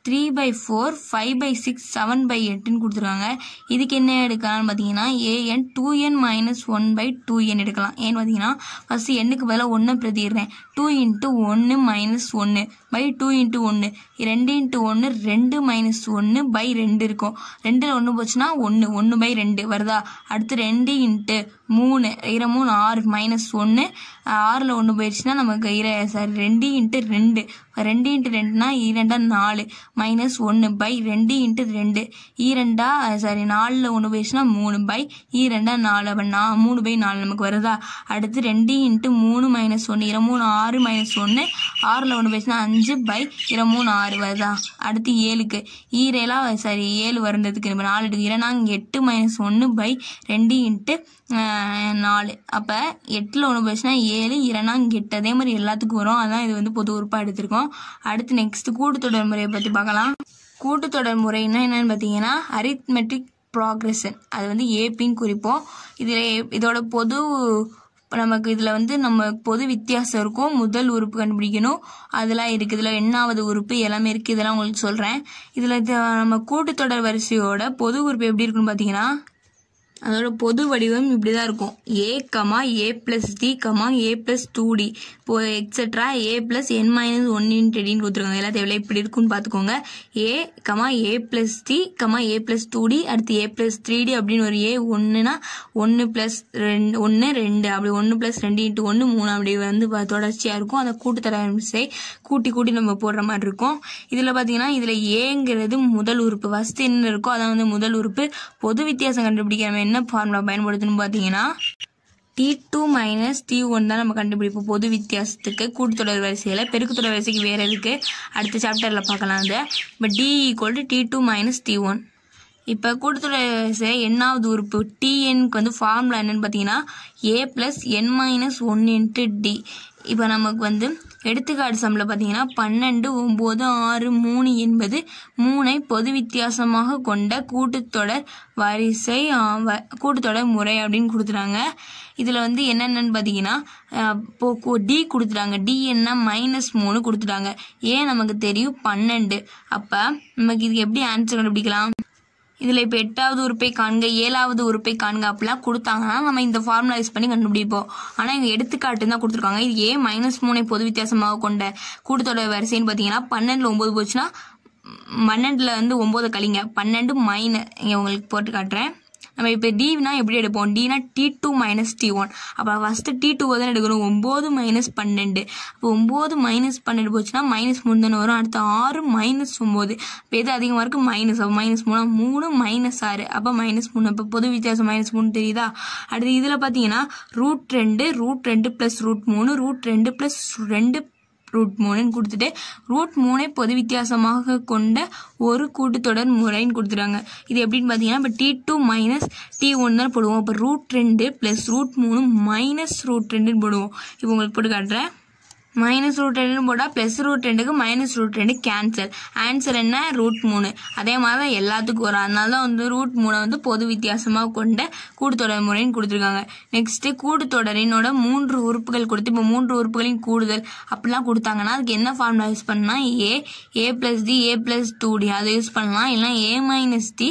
three by four five by six seven by எட்டுன்னு கொடுத்துருக்காங்க இதுக்கு என்ன எடுக்கலாம்னு பார்த்தீங்கன்னா A N two N minus one by two N எடுக்கலாம் ஏன்னு பார்த்தீங்கன்னா ஃபஸ்ட்டு எண்ணுக்கு பதிலாக ஒன்று பிரதிடுறேன் டூ இன்ட்டு ஒன்று மைனஸ் ஒன்று பை டூ இன்ட்டு ஒன்று ரெண்டு இன்ட்டு ஒன்று ரெண்டு மைனஸ் ஒன்று பை ரெண்டு இருக்கும் ரெண்டில் ஒன்று போச்சுன்னா ஒன்று ஒன்று பை ரெண்டு வருதா அடுத்து ரெண்டு இன்ட்டு மூணு இர மூணு ஆறு மைனஸ் ஒன்று ஆறில் ஒன்று போயிடுச்சுன்னா நமக்கு இர சாரி ரெண்டு இன்ட்டு ரெண்டு ரெண்டு இன்ட்டு ரெண்டுனா இரண்டா நாலு மைனஸ் ஒன்று பை ரெண்டு இன்ட்டு ரெண்டு ஈரெண்டா சாரி நாலில் ஒன்று போயிடுச்சுன்னா மூணு பை ஈரெண்டா நாலு அப்போ நான் மூணு பை நாலு நமக்கு வருதா அடுத்து ரெண்டு இன்ட்டு மூணு மைனஸ் ஒன்று இர மூணு ஆறு மைனஸ் ஒன்று ஆறில் ஒன்று போயிடுச்சுன்னா அஞ்சு அஞ்சு பை மூணு ஆறு வருதா அடுத்து ஏழுக்கு ஈரேலாம் சாரி ஏழு வருந்ததுக்கு நம்ம நாலு எடுக்கு இரண்டாங்க எட்டு மைனஸ் ஒன்று பை ரெண்டு இன்ட்டு நாலு அப்போ எட்டில் ஒன்று போச்சுன்னா ஏழு இரண்டாங்க எட்டு அதே மாதிரி எல்லாத்துக்கும் வரும் அதான் இது வந்து பொது உறுப்பாக எடுத்திருக்கோம் அடுத்து நெக்ஸ்ட்டு கூட்டுத்தொடர் முறையை பற்றி பார்க்கலாம் கூட்டுத்தொடர் முறைன்னா என்னென்னு பார்த்தீங்கன்னா அரித்மெட்ரிக் ப்ராக்ரெஷன் அது வந்து ஏபின்னு குறிப்போம் இதில் இதோட பொது நமக்கு இதில் வந்து நம்ம பொது வித்தியாசம் இருக்கும் முதல் உறுப்பு கண்டுபிடிக்கணும் அதெல்லாம் இருக்குது இதில் எண்ணாவது உறுப்பு எல்லாமே இருக்குது இதெல்லாம் உங்களுக்கு சொல்கிறேன் இதில் நம்ம கூட்டுத்தொடர் வரிசையோட பொது உறுப்பு எப்படி இருக்குன்னு பார்த்தீங்கன்னா அதோட பொது வடிவம் இப்படி தான் இருக்கும் A comma A plus D comma A plus two D இப்போ extra A plus N minus one இன்டெடின்னு கொடுத்துருக்காங்க எல்லாத்தையும் எவ்வளோ இப்படி இருக்குன்னு பார்த்துக்கோங்க A comma A plus D comma A plus two D அடுத்து ஏ ப்ளஸ் த்ரீ டி அப்படின்னு ஒரு ஏ ஒன்றுனா ஒன்று ப்ளஸ் ரெண்டு ஒன்று ரெண்டு அப்படி ஒன்று ப்ளஸ் ரெண்டு இன்ட்டு ஒன்று மூணு அப்படி வந்து தொடர்ச்சியாக இருக்கும் அந்த கூட்டுத்தர விசை கூட்டி கூட்டி நம்ம போடுற மாதிரி இருக்கும் இதில் பார்த்தீங்கன்னா இதில் ஏங்கிறது முதல் உறுப்பு ஃபஸ்ட்டு என்ன இருக்கோ அதான் வந்து முதல் உறுப்பு பொது வித்தியாசம் கண்டுபிடிக்கிற மாதிரி என்ன ஃபார்முலா பயன்படுத்தணும்னு பார்த்தீங்கன்னா D two minus D one தான் நம்ம கண்டுபிடிப்போம் பொது வித்தியாசத்துக்கு கூட்டுத்தொடர் வரிசையில் பெருக்குத்தொடர் வரிசைக்கு வேறு இருக்குது அடுத்த சாப்டரில் பார்க்கலாம் அது இப்போ D equal to D two minus D one இப்போ கூட்டுத்தொடர் வரிசை என்னாவது உறுப்பு டிஎனுக்கு வந்து ஃபார்முலா என்னென்னு பார்த்தீங்கன்னா A plus N minus one into D இப்போ நமக்கு வந்து எடுத்துக்காட்டு சம்பளம் பார்த்தீங்கன்னா பன்னெண்டு ஒம்பது ஆறு மூணு என்பது மூணை பொது வித்தியாசமாக கொண்ட கூட்டுத்தொடர் வரிசை கூட்டுத்தொடர் முறை அப்படின்னு கொடுத்துறாங்க இதில் வந்து என்னென்னு பார்த்தீங்கன்னா இப்போ டி கொடுத்துட்டாங்க டி என்ன மைனஸ் மூணு கொடுத்துட்டாங்க ஏன் நமக்கு தெரியும் பன்னெண்டு அப்போ நமக்கு இது எப்படி ஆன்சர் கண்டுபிடிக்கலாம் இதில் இப்போ எட்டாவது உறுப்பை காண்க ஏழாவது உறுப்பை காண்க அப்படிலாம் கொடுத்தாங்கன்னா நம்ம இந்த ஃபார்முலா யூஸ் பண்ணி கண்டுபிடிப்போம் ஆனால் இங்கே எடுத்துக்காட்டு தான் கொடுத்துருக்காங்க இது ஏ மைனஸ் மூணை பொது வித்தியாசமாக கொண்ட கூட்டத்தொடர் வரிசைன்னு பார்த்தீங்கன்னா பன்னெண்டில் ஒம்பது போச்சுன்னா பன்னெண்டில் வந்து ஒம்பது கழிங்க பன்னெண்டு மைனு இங்கே உங்களுக்கு போட்டு காட்டுறேன் நம்ம இப்போ டினா எப்படி எடுப்போம் டினா D two minus D one அப்போ ஃபஸ்ட்டு டி டூவை தான் எடுக்கணும் ஒம்பது மைனஸ் பன்னெண்டு அப்போ ஒம்பது மைனஸ் பன்னெண்டு போச்சுன்னா மைனஸ் மூணு தானே வரும் அடுத்து ஆறு மைனஸ் ஒம்பது இப்போ எது அதிகமாக இருக்குது மைனஸ் அப்போ மைனஸ் மூணு மூணு மைனஸ் ஆறு அப்போ மைனஸ் மூணு அப்போ பொது வித்தியாசம் மைனஸ் மூணு தெரியுதா அடுத்து இதில் பார்த்தீங்கன்னா ரூட் ரெண்டு ரூட் ரெண்டு ப்ளஸ் ரூட் மூணு ரூட் ரெண்டு ப்ளஸ் ரெண்டு ரூட் மூணுன்னு கொடுத்துட்டு ரூட் மூணை பொது வித்தியாசமாக கொண்ட ஒரு கூட்டுத்தொடர் முறைன்னு கொடுத்துட்டாங்க இது எப்படின்னு பார்த்தீங்கன்னா இப்போ D two minus D one தான் போடுவோம் இப்போ ரூட் ரெண்டு ப்ளஸ் ரூட் மூணு மைனஸ் ரூட் ரெண்டுன்னு போடுவோம் இப்போ உங்களுக்கு போட்டு காட்டுறேன் மைனஸ் ரூட் ரெண்டுன்னு போட்டால் ப்ளஸ் ரூட் ரெண்டுக்கு மைனஸ் ரூட் ரெண்டு கேன்சல் ஆன்சர் என்ன ரூட் மூணு அதே மாதிரி தான் எல்லாத்துக்கும் வரும் அதனால தான் வந்து ரூட் மூணை வந்து பொது வித்தியாசமாக கொண்ட கூட்டுத்தொடர் முறைன்னு கொடுத்துருக்காங்க நெக்ஸ்ட்டு கூட்டுத்தொடரினோட மூன்று உறுப்புகள் கொடுத்து இப்போ மூன்று உறுப்புகளின் கூடுதல் அப்படிலாம் கொடுத்தாங்கன்னா அதுக்கு என்ன ஃபார்முலா யூஸ் பண்ணால் A A plus D A plus two D அதை யூஸ் பண்ணலாம் இல்லைனா A minus D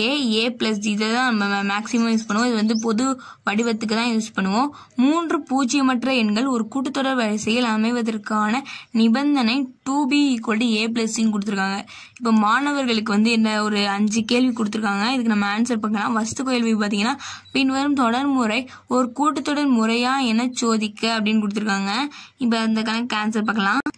A A plus D இதை தான் நம்ம மேக்ஸிமம் யூஸ் பண்ணுவோம் இது வந்து பொது வடிவத்துக்கு தான் யூஸ் பண்ணுவோம் மூன்று பூஜ்ஜியமற்ற எண்கள் ஒரு கூட்டுத்தொடர் வரிசையில் அமை அமைவதற்கான நிபந்தனை two B equal to A பிளஸ்ன்னு கொடுத்துருக்காங்க இப்போ மாணவர்களுக்கு வந்து என்ன ஒரு அஞ்சு கேள்வி கொடுத்துருக்காங்க இதுக்கு நம்ம ஆன்சர் பார்க்கலாம் வஸ்து கேள்வி பார்த்தீங்கன்னா பின்வரும் தொடர்முறை ஒரு கூட்டத்தொடர் முறையாக என்ன சோதிக்க அப்படின்னு கொடுத்துருக்காங்க இப்போ அந்த கணக்கு ஆன்சர் பார்க்கலாம்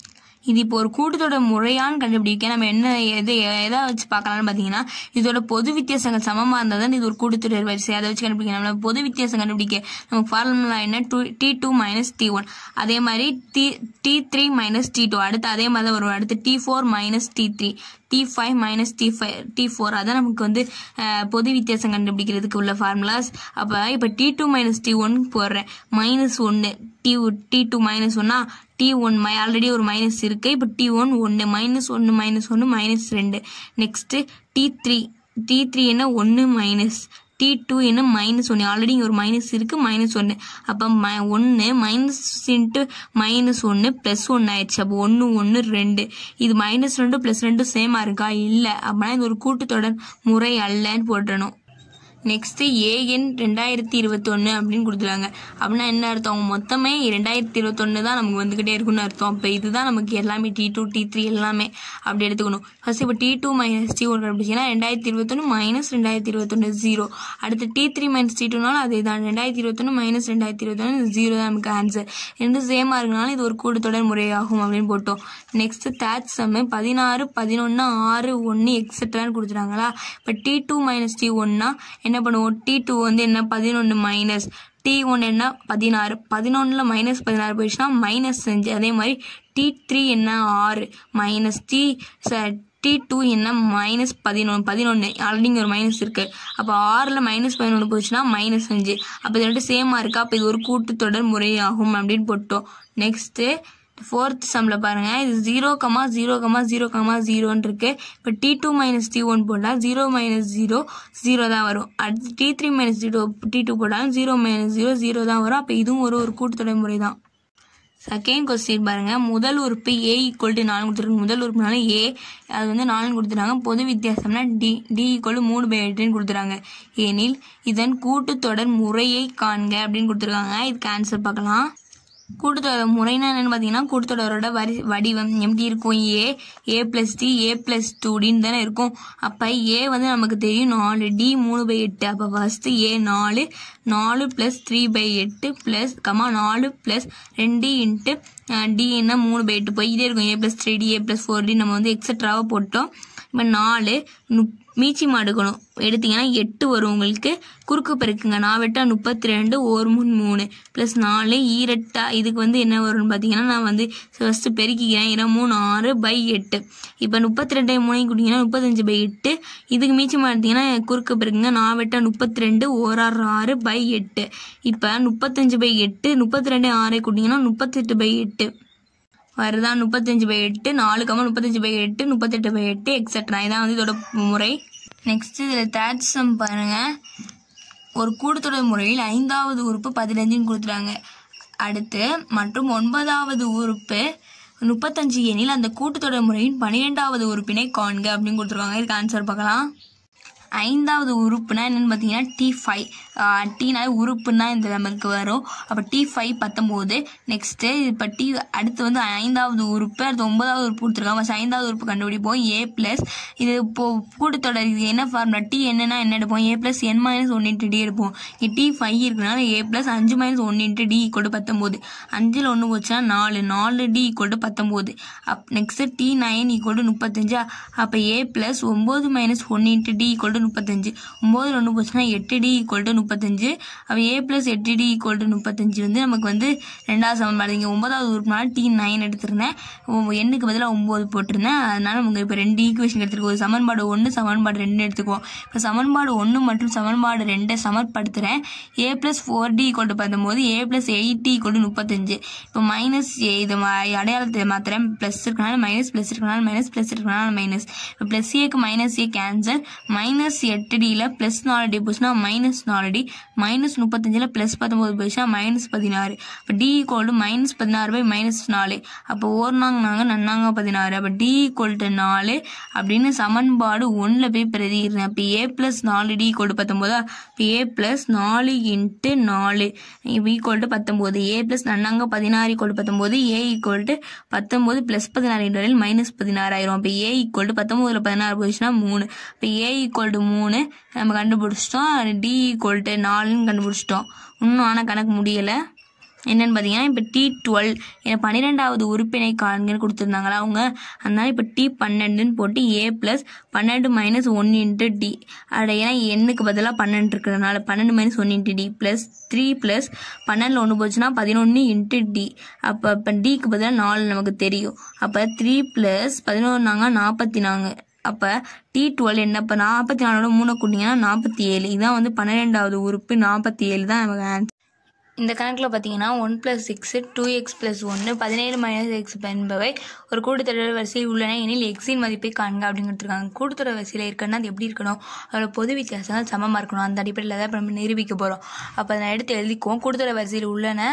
இது இப்போ ஒரு கூட்டத்தோட முறையான்னு கண்டுபிடிக்க நம்ம என்ன எது எதை வச்சு பார்க்கலாம்னு பார்த்தீங்கன்னா இதோட பொது வித்தியாசங்கள் சமமாக இருந்தால் தான் இது ஒரு கூட்டத்தொடர் வரிசை அதை வச்சு கண்டுபிடிக்க நம்ம பொது வித்தியாசம் கண்டுபிடிக்க நம்ம ஃபார்முலா என்ன two D two minus D one அதே மாதிரி D D three minus D two அடுத்து அதே மாதிரி தான் வரும் அடுத்து D four minus D three D five minus D five D four அதான் நமக்கு வந்து பொது வித்தியாசம் கண்டுபிடிக்கிறதுக்கு உள்ள ஃபார்முலாஸ் அப்போ இப்போ D two minus D one போடுறேன் மைனஸ் ஒன்று டி டி டூ மைனஸ் ஒன்னா டி ஒன் மை ஆல்ரெடி ஒரு மைனஸ் இருக்குது இப்போ டி ஒன் ஒன்று மைனஸ் ஒன்று மைனஸ் ஒன்று மைனஸ் ரெண்டு next D three D three என்ன ஒன்று மைனஸ் டி டூ இன்னும் மைனஸ் ஒன்று ஆல்ரெடி இங்கே ஒரு மைனஸ் இருக்குது மைனஸ் ஒன்று அப்போ ம ஒன்று மைனஸ் இன்ட்டு மைனஸ் ஒன்று ப்ளஸ் ஒன்று ஆயிடுச்சு அப்போ ஒன்று ஒன்று ரெண்டு இது மைனஸ் ரெண்டு ப்ளஸ் ரெண்டு சேமாக இருக்கா இல்லை அப்படின்னா இது ஒரு கூட்டுத்தொடர் முறை அல்லன்னு போட்டுடணும் நெக்ஸ்ட்டு ஏஎன் ரெண்டாயிரத்தி இருபத்தொன்று அப்படின்னு கொடுத்துருக்காங்க அப்படின்னா என்ன அர்த்தம் அவங்க மொத்தமே ரெண்டாயிரத்தி இருபத்தொன்று தான் நமக்கு வந்துக்கிட்டே இருக்கும்னு அர்த்தம் அப்போ இதுதான் நமக்கு எல்லாமே டி டூ டி த்ரீ எல்லாமே அப்படி எடுத்துக்கணும் ஃபஸ்ட் இப்போ D two minus D one அப்படின்னா ரெண்டாயிரத்தி இருபத்தொன்று மைனஸ் ரெண்டாயிரத்தி இருபத்தொன்று ஜீரோ அடுத்து டி த்ரீ மைனஸ் டி டூனாலும் அதே தான் ரெண்டாயிரத்தி இருபத்தொன்று மைனஸ் ரெண்டாயிரத்தி இருபத்தொன்று ஜீரோ தான் நமக்கு ஆன்சர் ரெண்டு சேமாக இருக்கனால இது ஒரு கூட்டத்தொடர் முறையாகும் அப்படின்னு போட்டோம் நெக்ஸ்ட்டு தேர்ட் செம்மு பதினாறு பதினொன்று ஆறு ஒன்று எக்ஸட்ரான்னு கொடுத்துட்டாங்களா இப்போ டி டூ மைனஸ் டி ஒன்னா என்ன பண்ணுவோம் டி டூ வந்து என்ன பதினொன்று மைனஸ் டி ஒன் என்ன பதினாறு பதினொன்றில் மைனஸ் பதினாறு போயிடுச்சுன்னா மைனஸ் செஞ்சு அதே மாதிரி டி த்ரீ என்ன ஆறு மைனஸ் டி ச டி டூ என்ன மைனஸ் பதினொன்று பதினொன்று ஆல்ரெடிங்க ஒரு மைனஸ் இருக்குது அப்போ ஆறில் மைனஸ் பதினொன்று போச்சுன்னா மைனஸ் அஞ்சு அப்போ இது வந்துட்டு சேமாக இருக்கா அப்போ இது ஒரு கூட்டுத்தொடர் முறையாகும் அப்படின்னு போட்டோம் நெக்ஸ்ட்டு ஃபோர்த் சம்மில் பாருங்கள் இது zero comma zero comma zero comma ஜீரோன்னு இருக்குது இப்போ D two minus D one போட்டால் ஜீரோ மைனஸ் ஜீரோ ஜீரோ தான் வரும் அடுத்து D three minus zero D two போட்டாலும் ஜீரோ மைனஸ் ஜீரோ ஜீரோ தான் வரும் அப்போ இதுவும் ஒரு ஒரு கூட்டுத்தொடை முறை தான் செகண்ட் கொஸ்டின் பாருங்கள் முதல் உறுப்பு ஏ ஈக்குவல் டு நாலு கொடுத்துருக்கு முதல் உறுப்புனாலும் ஏ அது வந்து நாலு கொடுத்துட்றாங்க பொது வித்தியாசம்னா டி டி ஈக்குவல் மூணு பை எட்டுன்னு கொடுத்துறாங்க ஏனில் இதன் கூட்டுத்தொடர் முறையை காண்க அப்படின்னு கொடுத்துருக்காங்க இதுக்கு ஆன்சர் பார்க்கலாம் கூட்டுத்தொடர் முறைனா என்னன்னு பார்த்தீங்கன்னா கூட்டுத்தொடரோட வரி வடிவம் எப்படி இருக்கும் A A plus D A plus two டின்னு தானே இருக்கும் அப்போ ஏ வந்து நமக்கு தெரியும் நாலு டி மூணு பை எட்டு அப்போ ஃபஸ்ட்டு ஏ நாலு நாலு ப்ளஸ் த்ரீ பை எட்டு ப்ளஸ் கமா நாலு ப்ளஸ் ரெண்டு இன்ட்டு டி என்ன மூணு பை எட்டு இதே இருக்கும் A plus three D A plus four D நம்ம வந்து எக்ஸட்ராவாக போட்டோம் இப்போ நாலு மீச்சி மாடுகளும் எடுத்தீங்கன்னா எட்டு வரும் உங்களுக்கு குறுக்கு பெருக்குங்க நான் வெட்டா முப்பத்தி ரெண்டு ஓர் மூணு மூணு ப்ளஸ் நாலு ஈரெட்டா இதுக்கு வந்து என்ன வரும்னு பார்த்தீங்கன்னா நான் வந்து ஃபஸ்ட்டு பெருக்கிக்கிறேன் இடம் மூணு ஆறு பை எட்டு இப்போ முப்பத்தி ரெண்டு மூணையும் கொடுத்தீங்கன்னா முப்பத்தஞ்சு பை எட்டு இதுக்கு மீச்சி மாடுத்தீங்கன்னா குறுக்கு பெருக்குங்க நான் வெட்டா முப்பத்தி ரெண்டு ஓர் ஆறு ஆறு பை எட்டு இப்போ முப்பத்தஞ்சு பை எட்டு முப்பத்தி ரெண்டு ஆறு கொடுத்தீங்கன்னா முப்பத்தெட்டு பை எட்டு வருதா முப்பத்தஞ்சு பை எட்டு நாலு கம்மா முப்பத்தஞ்சு பை எட்டு முப்பத்தெட்டு பை எட்டு எக்ஸட்ரா இதான் வந்து இதோட முறை நெக்ஸ்ட் இதில் தேர்ட் சம் பாருங்கள் ஒரு கூட்டத்தொடர் முறையில் ஐந்தாவது உறுப்பு பதினஞ்சுன்னு கொடுத்துறாங்க அடுத்து மற்றும் ஒன்பதாவது உறுப்பு முப்பத்தஞ்சு எண்ணில் அந்த கூட்டத்தொடர் முறையின் பன்னிரெண்டாவது உறுப்பினை காண்க அப்படின்னு கொடுத்துருவாங்க இதுக்கு ஆன்சர் பார்க்கலாம் ஐந்தாவது உறுப்புனா என்னென்னு பார்த்தீங்கன்னா டி ஃபைவ் டீனாலே உறுப்புனா இந்த நமக்கு வரும் அப்போ டி ஃபைவ் பத்தொம்போது நெக்ஸ்ட்டு இப்போ டி அடுத்து வந்து ஐந்தாவது உறுப்பு அடுத்து ஒன்பதாவது உறுப்பு கொடுத்துருக்காங்க ஃபஸ்ட் ஐந்தாவது உறுப்பு கண்டுபிடிப்போம் ஏ ப்ளஸ் இது இப்போ கூட்டத்தொடர் இது என்ன ஃபார்முலா டி என்னன்னா என்ன எடுப்போம் ஏ ப்ளஸ் என் மைனஸ் ஒன்று டி எடுப்போம் டி ஃபைவ் இருக்குதுனால ஏ ப்ளஸ் அஞ்சு மைனஸ் ஒன்று இன்ட்டு டி ஈக்குவல் பத்தொம்போது அஞ்சில் ஒன்று போச்சுன்னா நாலு நாலு டி ஈக்குவல் பத்தொம்போது அப் நெக்ஸ்ட்டு டி நைன் ஈக்குவல் முப்பத்தஞ்சு அப்போ ஏ ப்ளஸ் ஒம்பது மைனஸ் ஒன்று இன்ட்டு டி ஈக்குவல் முப்பத்தஞ்சு ஒம்போதில் ஒன்று போச்சுன்னா எட்டு டி ஈக்குவல் முப்பத்தஞ்சு அப்போ ஏ ப்ளஸ் எட்டு டி ஈக்குவல் முப்பத்தஞ்சு வந்து நமக்கு வந்து ரெண்டாவது சமன்பாடு இங்கே ஒன்பதாவது உறுப்புனால டி நைன் எடுத்திருந்தேன் எண்ணுக்கு பதிலாக ஒம்பது போட்டிருந்தேன் அதனால் நமக்கு இப்போ ரெண்டு ஈக்குவேஷன் எடுத்துருக்கோம் ஒரு சமன்பாடு ஒன்று சமன்பாடு ரெண்டு எடுத்துக்குவோம் இப்போ சமன்பாடு ஒன்று மற்றும் சமன்பாடு ரெண்டை சமன்படுத்துகிறேன் a plus four d equal to பார்த்தம்போது a plus eight d equal முப்பத்தஞ்சு இப்போ மைனஸ் ஏ இது அடையாளத்தை மாத்திரம் ப்ளஸ் இருக்கனால மைனஸ் ப்ளஸ் இருக்கனால மைனஸ் ப்ளஸ் இருக்கனால மைனஸ் இப்போ ப்ளஸ் ஏக்கு minus a cancel minus plus எட்டடியில் ப்ளஸ் நாலு டி போச்சுன்னா மைனஸ் நாலு டி மைனஸ் முப்பத்தஞ்சில் ப்ளஸ் பத்தொம்போது போச்சுன்னா மைனஸ் பதினாறு இப்போ டி ஈக்குவல் மைனஸ் பதினாறு பை மைனஸ் நாலு அப்போ ஓர் நாங்கள் நன்னாங்க பதினாறு அப்போ டி ஈக்குவல் நாலு அப்படின்னு சமன்பாடு ஒன்றில் போய் பிரதிக்கிறேன் இப்போ ஏ ப்ளஸ் நாலு டி ஈக்குவல் பத்தொம்போதா இப்போ ஏ ப்ளஸ் நாலு இன்ட்டு நாலு ஈக்குவல் டு பத்தொம்போது ஏ ப்ளஸ் நன்னாங்க பதினாறு ஈக்குவல் டு பத்தொம்போது ஏ ஈக்குவல் பத்தொம்போது ப்ளஸ் பதினாறு என்ற மைனஸ் பதினாறு பதினாறாயிரம் இப்போ ஏ ஈக்குவல் டு பத்தொம்போதில் பதினாறு போச்சுன்னா மூணு இப்போ ஏ ஈக்குவல் மூணு நம்ம கண்டுபிடிச்சிட்டோம் டி ஈக்குவல் டு நாலுன்னு கண்டுபிடிச்சிட்டோம் இன்னும் ஆனால் கணக்கு முடியலை என்னென்னு பார்த்தீங்கன்னா இப்போ டி டுவெல் பன்னிரெண்டாவது உறுப்பினை காண்கன்னு கொடுத்துருந்தாங்களா அவங்க அதனால இப்போ டி பன்னெண்டுன்னு போட்டு ஏ ப்ளஸ் பன்னெண்டு மைனஸ் ஒன் இன்ட்டு டி அட ஏன்னா எண்ணுக்கு பதிலாக பன்னெண்டு இருக்கிறதுனால பன்னெண்டு minus one into d plus three plus பன்னெண்டில் ஒன்று போச்சுன்னா பதினொன்று இன்ட்டு டி அப்போ இப்போ டிக்கு பதிலாக நாலு நமக்கு தெரியும் அப்போ த்ரீ ப்ளஸ் பதினொன்றாங்க நாற்பத்தி நாங்கள் அப்போ டி டுவெல் என்ன இப்போ நாற்பத்தி நாலோட மூணு கூட்டிங்கன்னா நாற்பத்தி ஏழு இதான் வந்து பன்னிரெண்டாவது உறுப்பு நாற்பத்தி ஏழு தான் ஆன்சர் இந்த கணக்கில் பார்த்தீங்கன்னா one plus six two x plus ஒன்று பதினேழு மைனஸ் எக்ஸ் என்பவை ஒரு கூட்டுத்தொடர் வரிசையில் உள்ளன எனில் எக்ஸின் மதிப்பை காண்க அப்படின்னு கொடுத்துருக்காங்க கூட்டுத்தொடர் வரிசையில் இருக்கணும்னா அது எப்படி இருக்கணும் அதோட பொது வித்தியாசங்கள் சமமாக இருக்கணும் அந்த அடிப்படையில் தான் இப்போ நம்ம நிரூபிக்க போகிறோம் அப்போ அதை எடுத்து எழுதிக்குவோம் கூட்டுத்தொடர் வரிசையில் உள்ளன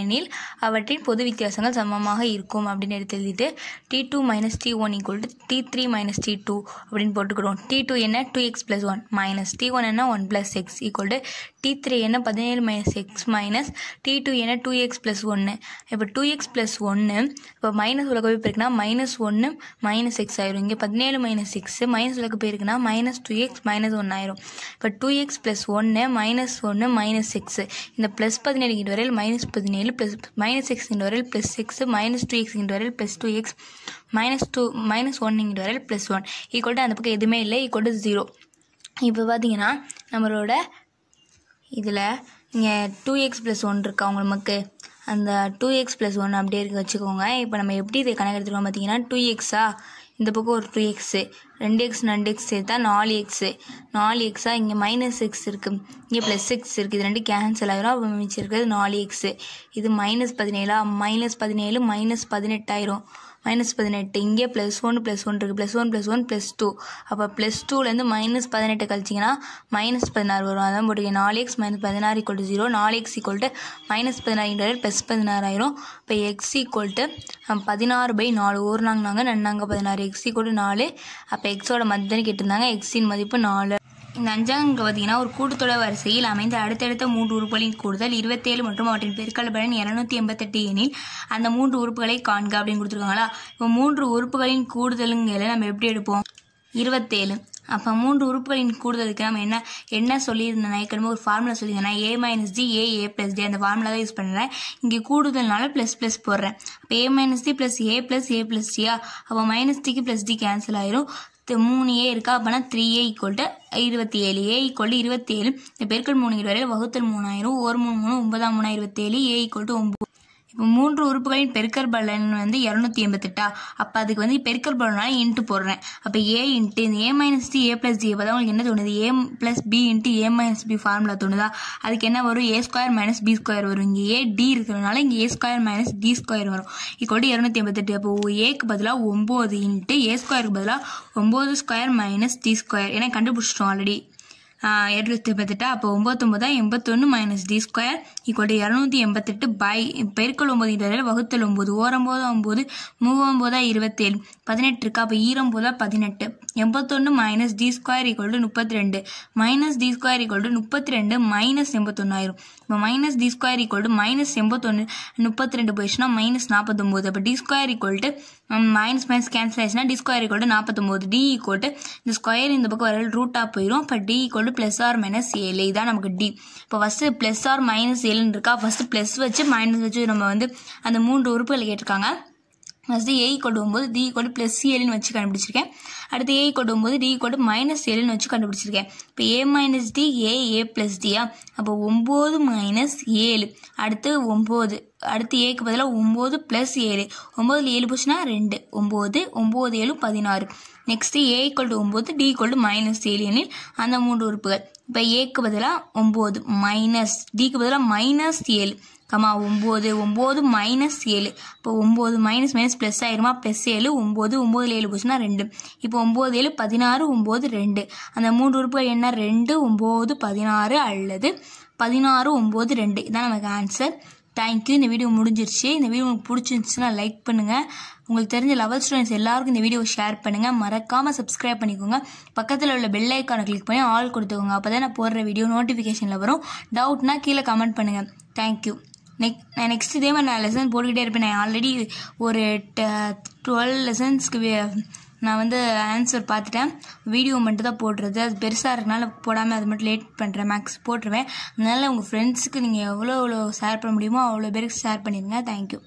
எனில் அவற்றின் பொது வித்தியாசங்கள் சமமாக இருக்கும் அப்படின்னு எடுத்து எழுதிட்டு d two minus D one equal to d three minus D two அப்படின்னு போட்டுக்கிறோம் டி டூ என்ன two x plus one minus D one என்ன one plus x equal to d three என்ன பதினேழு minus x minus D two என்ன டூ எக்ஸ் ப்ளஸ் ஒன்று இப்போ டூ எக்ஸ் ப்ளஸ் ஒன்று இப்போ மைனஸ் உலக போய் போயிருக்குன்னா மைனஸ் ஒன்று மைனஸ் எக்ஸ் ஆயிரும் இங்கே பதினேழு மைனஸ் எக்ஸு மைனஸ் உலக போயிருக்குன்னா மைனஸ் டூ எக்ஸ் மைனஸ் ஒன்று ஆயிரும் இப்போ டூ எக்ஸ் ப்ளஸ் ஒன்று மைனஸ் ஒன்று மைனஸ் எக்ஸு இந்த ப்ளஸ் பதினேழு வரையில் மைனஸ் பதினேழு ப்ளஸ் மைனஸ் எக்ஸ் இங்கிட்டு வரையில் plus x minus two x இங்கிட்டு வரையில் plus two x minus two minus one இங்கிட்டு வரையில் ப்ளஸ் ஒன் ஈக்குவல் டு அந்த பக்கம் எதுவுமே இல்லை ஈக்குவல் டு ஜீரோ இப்போ பார்த்தீங்கன்னா நம்மளோட இதில் இங்கே டூ எக்ஸ் ப்ளஸ் ஒன் இருக்கா உங்களுக்கு அந்த டூ எக்ஸ் ப்ளஸ் ஒன் அப்படியே இருக்க வச்சுக்கோங்க இப்போ நம்ம எப்படி இதை கணக்கு எடுத்துருக்கோம் பார்த்தீங்கன்னா டூ எக்ஸா இந்த பக்கம் ஒரு டூ எக்ஸு ரெண்டு எக்ஸ் ரெண்டு எக்ஸ் சேர்த்தா நாலு எக்ஸு நாலு எக்ஸா இங்கே மைனஸ் எக்ஸ் இருக்குது இங்கே ப்ளஸ் எக்ஸ் இருக்குது இது ரெண்டு கேன்சல் ஆகிரும் அப்போ மிச்சம் இருக்கிறது நாலு எக்ஸு இது மைனஸ் பதினேழா மைனஸ் பதினேழு மைனஸ் பதினெட்டாயிரும் மைனஸ் பதினெட்டு இங்கே ப்ளஸ் ஒன்று ப்ளஸ் ஒன் இருக்குது plus one plus one plus two அப்போ ப்ளஸ் டூலேருந்து மைனஸ் பதினெட்டு கழிச்சிங்கன்னா மைனஸ் பதினாறு வரும் அதான் போட்டுருக்கேன் நாலு எக்ஸ் மைனஸ் பதினாறு ஈக்குவல் டு ஜீரோ நாலு எக்ஸ் ஈக்குவல் டு மைனஸ் பதினாறு ப்ளஸ் பதினாறாயிரும் இப்போ எக்ஸ் ஈக்குவல் டு பதினாறு பை நாலு ஒரு நாங்கள் நன்னாங்க பதினாறு எக்ஸ் ஈக்குவல் டு நாலு அப்போ எக்ஸோட மதிப்பு கேட்டிருந்தாங்க எக்ஸின் மதிப்பு நாலு இந்த பார்த்தீங்கன்னா ஒரு கூட்டுத்தொடர் வரிசையில் அமைந்த அடுத்தடுத்த மூன்று உறுப்புகளின் கூடுதல் இருபத்தேழு மற்றும் அவற்றின் பெருக்கலபலன் இரநூத்தி எண்பத்தெட்டு எனில் அந்த மூன்று உறுப்புகளை காண்க அப்படின்னு கொடுத்துருக்காங்களா இப்போ மூன்று உறுப்புகளின் கூடுதலுங்கிறத நம்ம எப்படி எடுப்போம் இருபத்தேழு அப்போ மூன்று உறுப்புகளின் கூடுதலுக்கு நம்ம என்ன என்ன சொல்லியிருந்தேன் ஏற்கனவே ஒரு ஃபார்முலா சொல்லியிருந்தேன் a minus g a A plus d அந்த ஃபார்முலா தான் யூஸ் பண்ணுறேன் இங்கே கூடுதல்னால ப்ளஸ் ப்ளஸ் போடுறேன் அப்போ a minus d plus a plus a plus டியா அப்போ மைனஸ் டிக்கு ப்ளஸ் டி கேன்சல் ஆயிரும் மூணு ஏ இருக்கா அப்படின்னா த்ரீ ஏ ஈக்குவல் டு இருபத்தி ஏழு ஏ ஈக்குவல் டு ஏழு இந்த பெருக்கள் மூணு இருபது வகுத்தல் மூணாயிரம் ஒரு மூணு மூணு ஒன்பதாம் மூணா இருபத்தேழு ஏ ஈக்குவல் டு ஒம்பது மூன்று உறுப்புகளின் பெருக்கல் பலன் வந்து இரநூத்தி எண்பத்தெட்டா அப்போ அதுக்கு வந்து பெருக்கல் பலனால இன்ட்டு போடுறேன் அப்போ ஏ இன்ட்டு இந்த a minus D a plus d அப்போ உங்களுக்கு என்ன தோணுது a plus b into a minus b formula தோணுதா அதுக்கு என்ன வரும் a square minus b square வரும் இங்கே ஏ டி இருக்கிறதுனால இங்கே a square minus d square வரும் இக்கோடி இரநூத்தி எண்பத்தெட்டு அப்போ ஏக்கு பதிலாக ஒம்பது இன்ட்டு ஏ ஸ்கொயருக்கு பதிலாக ஒம்பது ஸ்கொயர் மைனஸ் டி ஸ்கொயர் ஏன்னா கண்டுபிடிச்சிட்டோம் ஆல்ரெடி இரநூத்தி எண்பத்தெட்டு அப்போ ஒம்பத்தொம்பது தான் எண்பத்தொன்று மைனஸ் டி ஸ்கொயர் ஈக்குவல் இரநூத்தி எண்பத்தெட்டு பை பெருக்கல் ஒம்பது வகுத்தல் ஒம்பது ஓரம்போது ஒம்பது மூவொம்போதா இருபத்தேழு பதினெட்டு இருக்கா அப்போ ஈரம்போதா பதினெட்டு எண்பத்தொன்று மைனஸ் டி ஸ்கொயர் ஈக்குவல் முப்பத்தி ரெண்டு மைனஸ் டி ஸ்கொயர் ஈக்குவல் முப்பத்தி ரெண்டு மைனஸ் எண்பத்தொன்னாயிரம் இப்போ minus d square equal minus எண்பத்தொன்று முப்பத்தி ரெண்டு போயிடுச்சுன்னா மைனஸ் நாற்பத்தொம்போது அப்போ d square equal minus minus cancel ஆயிடுச்சுன்னா டி ஸ்கொயர் ஈக்குவல் நாற்பத்தொம்போது டி ஈக்குவல் இந்த ஸ்கொயர் இந்த பக்கம் வரல ரூட்டாக போயிடும் இப்போ D equal plus or minus ஏழு இதான் நமக்கு டி இப்போ ஃபஸ்ட்டு ப்ளஸ் ஆர் மைனஸ் ஏழுன்னு இருக்கா ஃபஸ்ட்டு ப்ளஸ் வச்சு மைனஸ் வச்சு நம்ம வந்து அந்த மூன்று உறுப்புகளை கேட்டிருக்காங்க ஃபஸ்ட்டு ஏ ஈக்குவல் ஒம்பது டி ஈக்குவல் ப்ளஸ் ஏழுன்னு வச்சு கண்டுபிடிச்சிருக்கேன் அடுத்து ஏ கொட்டும் போது டி கொடு மைனஸ் ஏழுன்னு வச்சு கண்டுபிடிச்சிருக்கேன் இப்போ a minus D A A plus டியா அப்போ ஒம்பது மைனஸ் ஏழு அடுத்து ஒம்பது அடுத்து ஏக்கு பதிலாக ஒம்பது ப்ளஸ் ஏழு ஒம்பதுல ஏழு போச்சுன்னா ரெண்டு ஒம்பது ஒம்பது ஏழு பதினாறு நெக்ஸ்ட்டு ஏ ஈக்குவல் ஒம்பது டி ஈக்குவல் மைனஸ் ஏழு எனில் அந்த மூன்று உறுப்புகள் இப்போ ஏக்கு பதிலாக ஒம்பது மைனஸ் டிக்கு பதிலாக மைனஸ் ஏழு கமா ஒம்பது ஒம்பது மைனஸ் ஏழு இப்போ ஒம்பது மைனஸ் மைனஸ் ப்ளஸ் ஆயிருமா ப்ளஸ் ஏழு ஒம்பது ஒம்பதுல ஏழு போச்சுன்னா ரெண்டு இப்போ ஒம்பது ஏழு பதினாறு ஒம்பது ரெண்டு அந்த மூன்று உறுப்புகள் என்ன ரெண்டு ஒம்பது பதினாறு அல்லது பதினாறு ஒம்பது ரெண்டு இதான் நமக்கு ஆன்சர் தேங்க்யூ இந்த வீடியோ முடிஞ்சிருச்சு இந்த வீடியோ உங்களுக்கு பிடிச்சிருந்துச்சுன்னா லைக் பண்ணுங்கள் உங்களுக்கு தெரிஞ்ச லெவல் ஸ்டூடெண்ட்ஸ் எல்லாருக்கும் இந்த வீடியோ ஷேர் பண்ணுங்கள் மறக்காமல் சப்ஸ்கிரைப் பண்ணிக்கோங்க பக்கத்தில் உள்ள பெல் ஐக்கானை கிளிக் பண்ணி ஆல் கொடுத்துக்கோங்க அப்போ தான் நான் போடுற வீடியோ நோட்டிஃபிகேஷனில் வரும் டவுட்னா கீழே கமெண்ட் பண்ணுங்கள் தேங்க்யூ நெக் நான் நெக்ஸ்ட் இதே மாதிரி நான் லெசன் போட்டுக்கிட்டே இருப்பேன் நான் ஆல்ரெடி ஒரு டுவெல் லெசன்ஸ்க்கு நான் வந்து ஆன்சர் பார்த்துட்டேன் வீடியோ மட்டும் தான் போடுறது அது பெருசாக இருக்கனால போடாமல் அது மட்டும் லேட் பண்ணுறேன் மேக்ஸ் போட்டுருவேன் அதனால் உங்கள் ஃப்ரெண்ட்ஸுக்கு நீங்கள் எவ்வளோ எவ்வளோ ஷேர் பண்ண முடியுமோ அவ்வளோ பேருக்கு ஷேர் பண்ணிடுங்க தேங்க்யூ